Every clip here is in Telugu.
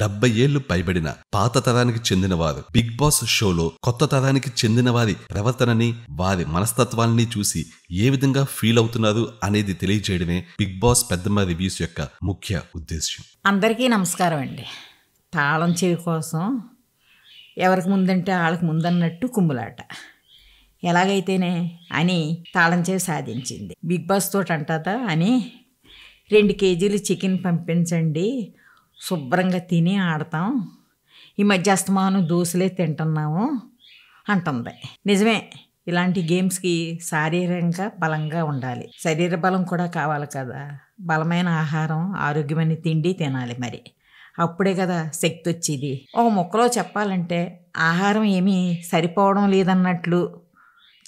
డెబ్బై ఏళ్లు పైబడిన పాత తరానికి చెందినవారు బిగ్ బాస్ షోలో కొత్త తరానికి చెందిన వారి ప్రవర్తనని వారి మనస్తత్వాల్ని చూసి ఏ విధంగా ఫీల్ అవుతున్నారు అనేది తెలియజేయడమే బిగ్ బాస్ పెద్దమ్మ రివ్యూస్ యొక్క ముఖ్య ఉద్దేశ్యం అందరికీ నమస్కారం అండి తాళం చెవి కోసం ఎవరికి ముందంటే వాళ్ళకి ముందన్నట్టు కుమ్ములాట ఎలాగైతేనే అని తాళం చెవి సాధించింది బిగ్ బాస్ తోటి అంటాత అని రెండు కేజీలు చికెన్ పంపించండి శుభ్రంగా తిని ఆడతాం ఈ మధ్య అస్తమానం దోశలే తింటున్నాము అంటుంది నిజమే ఇలాంటి గేమ్స్కి శారీరకంగా బలంగా ఉండాలి శరీర బలం కూడా కావాలి కదా బలమైన ఆహారం ఆరోగ్యమైన తిండి తినాలి మరి అప్పుడే కదా శక్తి వచ్చేది ఓ మొక్కలో చెప్పాలంటే ఆహారం ఏమీ సరిపోవడం లేదన్నట్లు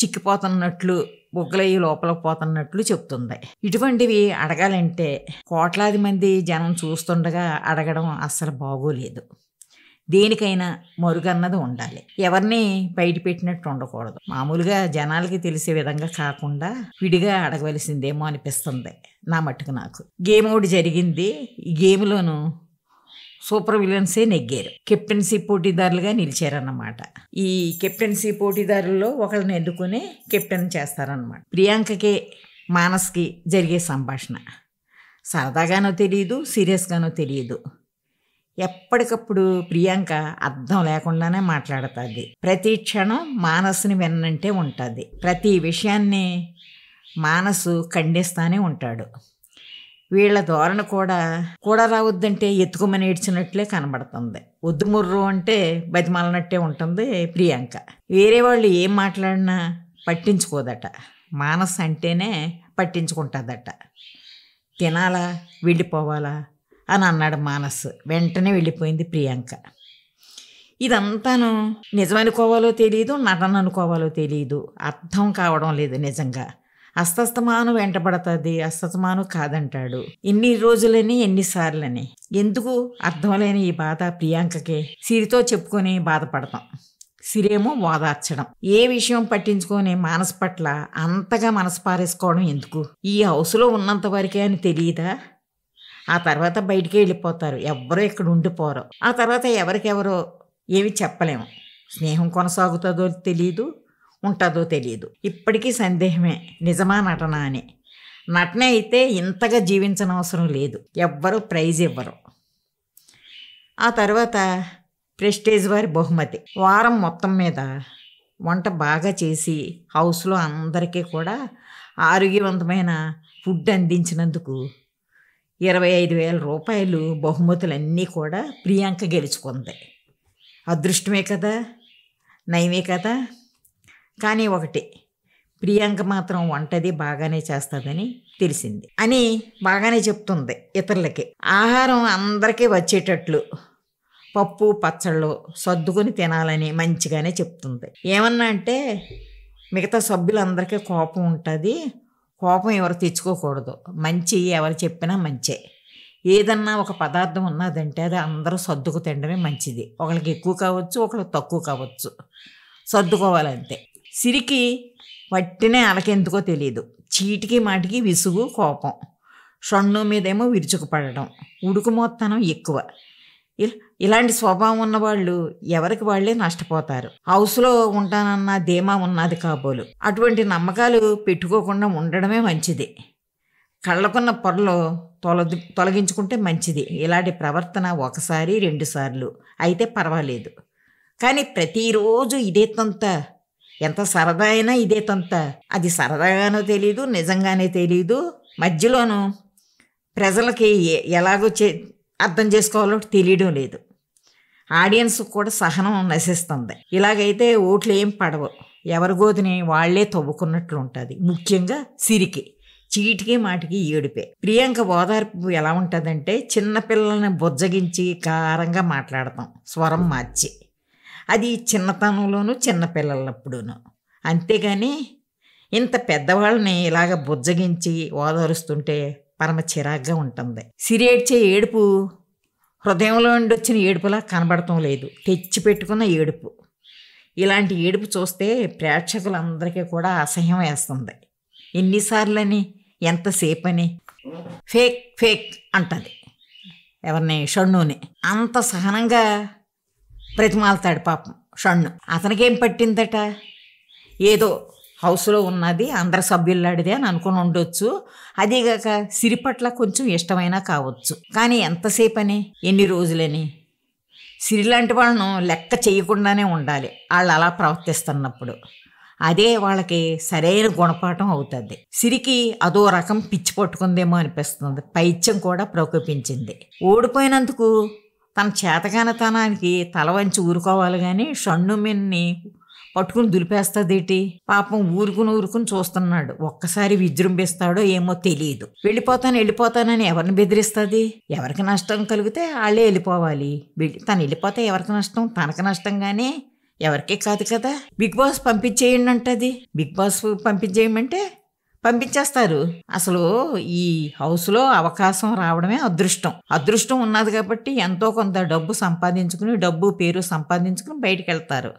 చిక్కిపోతున్నట్లు బుగ్గలయ్యి లోపలికి పోతున్నట్లు చెప్తుంది ఇటువంటివి అడగాలంటే కోట్లాది మంది జనం చూస్తుండగా అడగడం అస్సలు బాగోలేదు దేనికైనా మరుగన్నది ఉండాలి ఎవరిని బయట పెట్టినట్టు ఉండకూడదు మామూలుగా జనాలకి తెలిసే విధంగా కాకుండా విడిగా అడగవలసిందేమో అనిపిస్తుంది నా మట్టుకు నాకు గేమ్ ఒకటి జరిగింది ఈ గేమ్లోనూ సూపర్ విలియన్సే నెగ్గారు కెప్టెన్సీ పోటీదారులుగా నిలిచారన్నమాట ఈ కెప్టెన్సీ పోటీదారుల్లో ఒకళ్ళని ఎన్నుకుని కెప్టెన్ చేస్తారన్నమాట ప్రియాంకకే మానస్కి జరిగే సంభాషణ సరదాగానో తెలియదు సీరియస్గానో తెలియదు ఎప్పటికప్పుడు ప్రియాంక అర్థం లేకుండానే మాట్లాడుతుంది ప్రతి క్షణం మానసుని విన్నంటే ఉంటుంది ప్రతి విషయాన్ని మానసు ఖండిస్తానే ఉంటాడు వీళ్ళ ధోరణ కూడా కూడా రావద్దంటే ఎత్తుకోమని ఏడ్చినట్లే కనబడుతుంది ఒద్దుముర్రు అంటే బతిమాలనట్టే ఉంటుంది ప్రియాంక వేరే వాళ్ళు ఏం మాట్లాడినా పట్టించుకోదట మానస్ అంటేనే పట్టించుకుంటుందట తినాలా వెళ్ళిపోవాలా అని అన్నాడు మానస్ వెంటనే వెళ్ళిపోయింది ప్రియాంక ఇదంతాను నిజమనుకోవాలో తెలియదు నటన అనుకోవాలో తెలియదు అర్థం కావడం లేదు నిజంగా అస్తస్తమాను వెంటబడతాది అస్తస్తమాను కాదంటాడు ఇన్ని రోజులని ఎన్నిసార్లని ఎందుకు అర్థం లేని ఈ బాధ ప్రియాంకకే సిరితో చెప్పుకొని బాధపడతాం సిరేమో ఓదార్చడం ఏ విషయం పట్టించుకొని మానస్ పట్ల అంతగా మనసు పారేసుకోవడం ఎందుకు ఈ హౌస్లో ఉన్నంత వరకే అని తెలియదా ఆ తర్వాత బయటికి వెళ్ళిపోతారు ఎవరో ఇక్కడ ఉండిపోరు ఆ తర్వాత ఎవరికెవరో ఏమి చెప్పలేము స్నేహం కొనసాగుతుందో తెలియదు ఉంటుందో తెలియదు ఇప్పటికీ సందేహమే నిజమా నటన అని నటన అయితే ఇంతగా జీవించనవసరం లేదు ఎవ్వరు ప్రైజ్ ఇవ్వరు ఆ తర్వాత ప్రెస్టేజ్ వారి బహుమతి వారం మొత్తం మీద వంట బాగా చేసి హౌస్లో అందరికీ కూడా ఆరోగ్యవంతమైన ఫుడ్ అందించినందుకు ఇరవై ఐదు వేల రూపాయలు బహుమతులన్నీ కూడా ప్రియాంక గెలుచుకుంది అదృష్టమే కదా నయమే కదా కానీ ఒకటి ప్రియాంక మాత్రం వంటది బాగానే చేస్తుందని తెలిసింది అని బాగానే చెప్తుంది ఇతరులకి ఆహారం అందరికీ వచ్చేటట్లు పప్పు పచ్చళ్ళు సర్దుకొని తినాలని మంచిగానే చెప్తుంది ఏమన్నా అంటే మిగతా సభ్యులందరికీ కోపం ఉంటుంది కోపం ఎవరు తెచ్చుకోకూడదు మంచి ఎవరు చెప్పినా మంచే ఏదన్నా ఒక పదార్థం ఉన్నదంటే అది అందరూ సర్దుకు తినడమే మంచిది ఒకరికి ఎక్కువ కావచ్చు ఒకరికి తక్కువ కావచ్చు సర్దుకోవాలంతే సిరికి పట్టినే అలకెందుకో తెలియదు చీటికి మాటికి విసుగు కోపం షొండు మీదేమో విరుచుకుపడడం ఉడుకుమోత్తనం ఎక్కువ ఇలాంటి స్వభావం ఉన్నవాళ్ళు ఎవరికి వాళ్లే నష్టపోతారు హౌస్లో ఉంటానన్న ధీమా ఉన్నది కాబోలు అటువంటి నమ్మకాలు పెట్టుకోకుండా ఉండడమే మంచిది కళ్ళకున్న పొరలు తొలగి తొలగించుకుంటే మంచిది ఇలాంటి ప్రవర్తన ఒకసారి రెండుసార్లు అయితే పర్వాలేదు కానీ ప్రతిరోజు ఇదే ఎంత సరదా అయినా ఇదే తొంత అది సరదాగానో తెలియదు నిజంగానే తెలియదు మధ్యలోనూ ప్రజలకి ఎలాగో చే అర్థం చేసుకోవాలో తెలియడం లేదు ఆడియన్స్ కూడా సహనం నశిస్తుంది ఇలాగైతే ఓట్లు ఏం పడవు ఎవరి గోతిని వాళ్లే తవ్వుకున్నట్లు ఉంటుంది ముఖ్యంగా సిరికి చీటికి మాటికి ఏడిపే ప్రియాంక ఓదార్పు ఎలా ఉంటుందంటే చిన్నపిల్లల్ని బుజ్జగించి కారంగా మాట్లాడతాం స్వరం మార్చి అది చిన్నతనంలోనూ చిన్నపిల్లలప్పుడును అంతేగాని ఇంత పెద్దవాళ్ళని ఇలాగ బుజ్జగించి ఓదారుస్తుంటే పరమ చిరాగ్గా ఉంటుంది సిరేడ్చే ఏడుపు హృదయంలో నుండి వచ్చిన ఏడుపులా కనబడటం లేదు తెచ్చి పెట్టుకున్న ఏడుపు ఇలాంటి ఏడుపు చూస్తే ప్రేక్షకులందరికీ కూడా అసహ్యం వేస్తుంది ఎన్నిసార్లని ఎంతసేపు అని ఫేక్ ఫేక్ అంటుంది ఎవరిని షణ్ణుని అంత సహనంగా బ్రతిమాలతాడు పాపం షణ్ణు అతనికేం పట్టిందట ఏదో హౌస్లో ఉన్నది అందరి సభ్యుల్లాడిదే అని అనుకుని ఉండొచ్చు అదేగాక సిరిపట్ల కొంచెం ఇష్టమైనా కావచ్చు కానీ ఎంతసేపు అని ఎన్ని రోజులని సిరి లాంటి వాళ్ళను లెక్క చేయకుండానే ఉండాలి వాళ్ళు అలా ప్రవర్తిస్తున్నప్పుడు అదే వాళ్ళకి సరైన గుణపాఠం అవుతుంది సిరికి అదో రకం పిచ్చి పట్టుకుందేమో అనిపిస్తుంది పైత్యం కూడా ప్రకోపించింది ఓడిపోయినందుకు తన చేతగానతనానికి తల వంచి ఊరుకోవాలి కానీ మిన్ని పట్టుకుని దులిపేస్తుందేటి పాపం ఊరుకుని ఊరుకుని చూస్తున్నాడు ఒక్కసారి విజృంభిస్తాడో ఏమో తెలియదు వెళ్ళిపోతాను వెళ్ళిపోతానని ఎవరిని బెదిరిస్తుంది ఎవరికి నష్టం కలిగితే వాళ్ళే వెళ్ళిపోవాలి తను వెళ్ళిపోతే ఎవరికి నష్టం తనకు నష్టం కానీ ఎవరికీ కాదు కదా బిగ్ బాస్ పంపించేయండి అంటది బిగ్ బాస్ పంపించేయమంటే పంపించేస్తారు అసలు ఈ హౌస్లో అవకాశం రావడమే అదృష్టం అదృష్టం ఉన్నది కాబట్టి ఎంతో కొంత డబ్బు సంపాదించుకుని డబ్బు పేరు సంపాదించుకుని బయటికి వెళ్తారు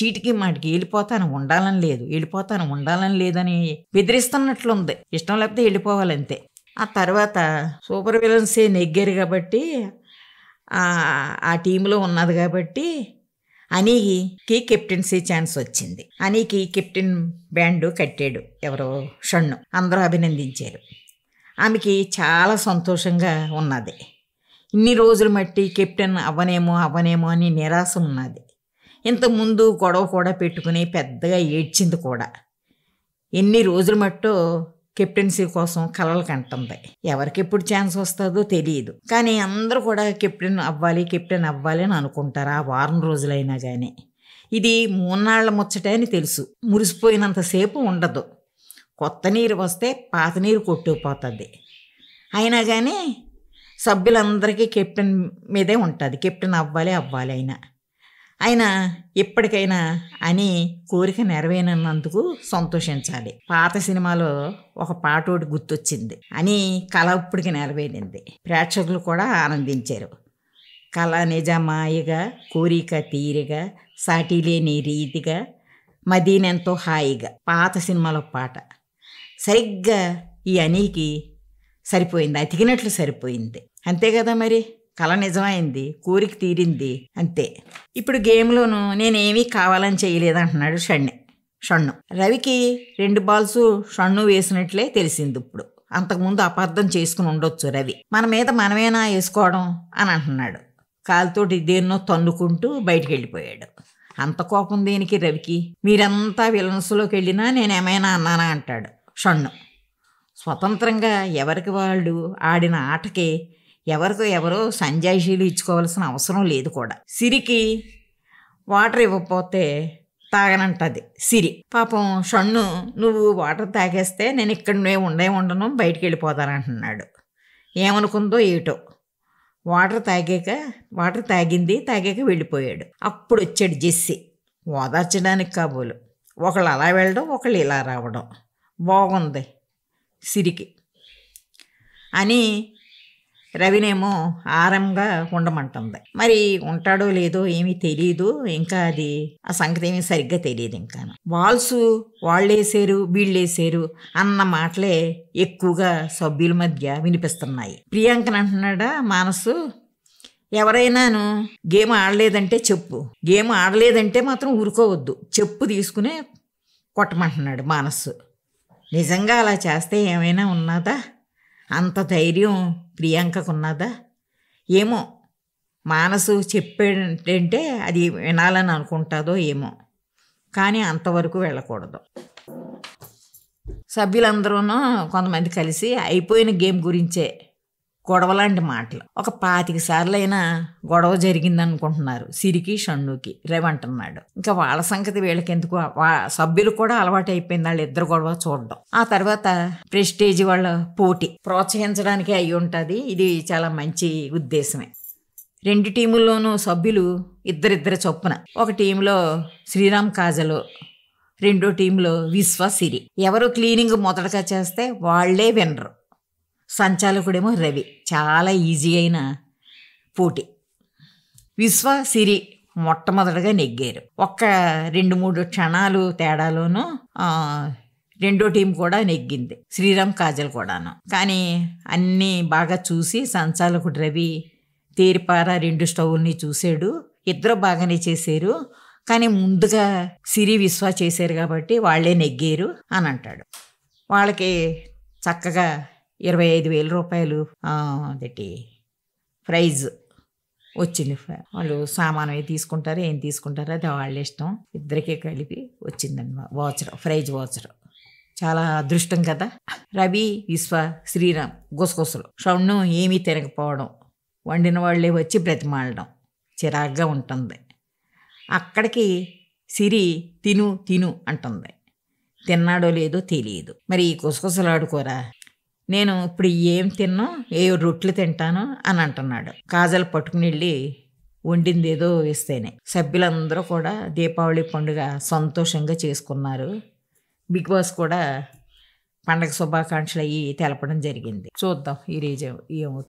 చీటికి మాటికి వెళ్ళిపోతాను ఉండాలని లేదు వెళ్ళిపోతాను ఉండాలని లేదని బెదిరిస్తున్నట్లుంది ఇష్టం లేకపోతే వెళ్ళిపోవాలంతే ఆ తర్వాత సూపర్ విలన్సే నెగ్గారు కాబట్టి ఆ టీంలో ఉన్నది కాబట్టి అనీకి కెప్టెన్సీ ఛాన్స్ వచ్చింది అనీకి కెప్టెన్ బ్యాండ్ కట్టాడు ఎవరో షణ్ణు అందరూ అభినందించారు ఆమెకి చాలా సంతోషంగా ఉన్నది ఇన్ని రోజులు మట్టి కెప్టెన్ అవ్వనేమో అవ్వనేమో అని నిరాశ ఉన్నది ఇంతకుముందు గొడవ కూడా పెట్టుకుని పెద్దగా ఏడ్చింది కూడా ఎన్ని రోజులు మట్టో కెప్టెన్సీ కోసం కలలు కంటుంది ఎవరికి ఎప్పుడు ఛాన్స్ వస్తుందో తెలియదు కానీ అందరూ కూడా కెప్టెన్ అవ్వాలి కెప్టెన్ అవ్వాలి అని అనుకుంటారు ఆ వారం రోజులైనా కానీ ఇది మూన్నాళ్ల ముచ్చట అని తెలుసు మురిసిపోయినంతసేపు ఉండదు కొత్త నీరు వస్తే పాత నీరు కొట్టుకుపోతుంది అయినా కానీ సభ్యులందరికీ కెప్టెన్ మీదే ఉంటుంది కెప్టెన్ అవ్వాలి అవ్వాలి అయినా ఆయన ఇప్పటికైనా అని కోరిక నెరవేరనందుకు సంతోషించాలి పాత సినిమాలో ఒక పాటోటి గుర్తొచ్చింది అని కళ ఇప్పటికి నెరవేరింది ప్రేక్షకులు కూడా ఆనందించారు కళ నిజమాయిగా కోరిక తీరిగా సాటి లేని రీతిగా మదీనెంతో హాయిగా పాత సినిమాలో పాట సరిగ్గా ఈ అనికి సరిపోయింది అతికినట్లు సరిపోయింది అంతే కదా మరి కళ నిజమైంది కోరిక తీరింది అంతే ఇప్పుడు గేమ్లోను నేనేమీ కావాలని చేయలేదు అంటున్నాడు షణ్ణి షణ్ణు రవికి రెండు బాల్స్ షణ్ణు వేసినట్లే తెలిసింది ఇప్పుడు అంతకుముందు అపార్థం చేసుకుని ఉండొచ్చు రవి మన మీద మనమేనా వేసుకోవడం అని అంటున్నాడు కాలుతోటి దేన్నో తన్నుకుంటూ బయటికి వెళ్ళిపోయాడు అంత కోపం దేనికి రవికి మీరంతా విలన్స్లోకి వెళ్ళినా నేనేమైనా అన్నానా అంటాడు షణ్ణు స్వతంత్రంగా ఎవరికి వాళ్ళు ఆడిన ఆటకి ఎవరితో ఎవరో సంజాయిషీలు ఇచ్చుకోవాల్సిన అవసరం లేదు కూడా సిరికి వాటర్ ఇవ్వకపోతే తాగనంటది సిరి పాపం షణ్ణు నువ్వు వాటర్ తాగేస్తే నేను నువ్వే ఉండే ఉండను బయటికి వెళ్ళిపోతానంటున్నాడు ఏమనుకుందో ఏటో వాటర్ తాగాక వాటర్ తాగింది తాగాక వెళ్ళిపోయాడు అప్పుడు వచ్చాడు జెస్సి ఓదార్చడానికి కాబోలు ఒకళ్ళు అలా వెళ్ళడం ఒకళ్ళు ఇలా రావడం బాగుంది సిరికి అని రవినేమో ఆరంగా ఉండమంటుంది మరి ఉంటాడో లేదో ఏమీ తెలియదు ఇంకా అది ఆ సంగతి ఏమీ సరిగ్గా తెలియదు ఇంకా వాల్సు వాళ్ళేసారు వీళ్ళేసారు అన్న మాటలే ఎక్కువగా సభ్యుల మధ్య వినిపిస్తున్నాయి ప్రియాంకన్ అంటున్నాడా మానసు ఎవరైనాను గేమ్ ఆడలేదంటే చెప్పు గేమ్ ఆడలేదంటే మాత్రం ఊరుకోవద్దు చెప్పు తీసుకునే కొట్టమంటున్నాడు మానసు నిజంగా అలా చేస్తే ఏమైనా ఉన్నదా అంత ధైర్యం ప్రియాంకకున్నదా ఏమో మానసు చెప్పేటంటే అది వినాలని అనుకుంటుందో ఏమో కానీ అంతవరకు వెళ్ళకూడదు సభ్యులందరూ కొంతమంది కలిసి అయిపోయిన గేమ్ గురించే గొడవ లాంటి మాటలు ఒక పాతిక సార్లైనా గొడవ జరిగిందనుకుంటున్నారు సిరికి షణ్ణుకి రేవంటున్నాడు ఇంకా వాళ్ళ సంగతి వీళ్ళకెందుకు సభ్యులు కూడా అలవాటు అయిపోయింది వాళ్ళు ఇద్దరు గొడవ చూడడం ఆ తర్వాత ప్రెస్టేజ్ వాళ్ళ పోటీ ప్రోత్సహించడానికి అయి ఉంటుంది ఇది చాలా మంచి ఉద్దేశమే రెండు టీముల్లోనూ సభ్యులు ఇద్దరిద్దరి చొప్పున ఒక టీంలో శ్రీరామ్ కాజలు రెండో టీంలో విశ్వసిరి ఎవరు క్లీనింగ్ మొదటగా చేస్తే వాళ్లే వినరు సంచాలకుడేమో రవి చాలా ఈజీ అయిన పోటీ విశ్వ సిరి మొట్టమొదటగా నెగ్గారు ఒక్క రెండు మూడు క్షణాలు తేడాలోనూ రెండో టీం కూడా నెగ్గింది శ్రీరామ్ కాజల్ కూడాను కానీ అన్నీ బాగా చూసి సంచాలకుడు రవి తీరిపార రెండు స్టవ్ని చూశాడు ఇద్దరు బాగానే చేశారు కానీ ముందుగా సిరి విశ్వ చేశారు కాబట్టి వాళ్ళే నెగ్గారు అని అంటాడు వాళ్ళకి చక్కగా ఇరవై ఐదు వేల రూపాయలు అదేటి ప్రైజ్ వచ్చింది వాళ్ళు సామాను అవి తీసుకుంటారు ఏం తీసుకుంటారో అది వాళ్ళ ఇష్టం ఇద్దరికే కలిపి వచ్చిందన్నమాట వాచర్ ప్రైజ్ వాచర్ చాలా అదృష్టం కదా రవి విశ్వ శ్రీరామ్ గుసగుసలు షౌండ్ను ఏమీ తినకపోవడం వండిన వాళ్ళే వచ్చి బ్రతిమాలడం చిరాగ్గా ఉంటుంది అక్కడికి సిరి తిను తిను అంటుంది తిన్నాడో లేదో తెలియదు మరి ఈ కుసకుసలాడుకోరా నేను ఇప్పుడు ఏం తిన్నా ఏ రొట్లు తింటాను అని అంటున్నాడు కాజలు పట్టుకుని వెళ్ళి వండింది ఏదో వేస్తేనే సభ్యులందరూ కూడా దీపావళి పండుగ సంతోషంగా చేసుకున్నారు బిగ్ బాస్ కూడా పండగ శుభాకాంక్షలు అయ్యి తెలపడం జరిగింది చూద్దాం ఈ రోజు ఏమవుతుంది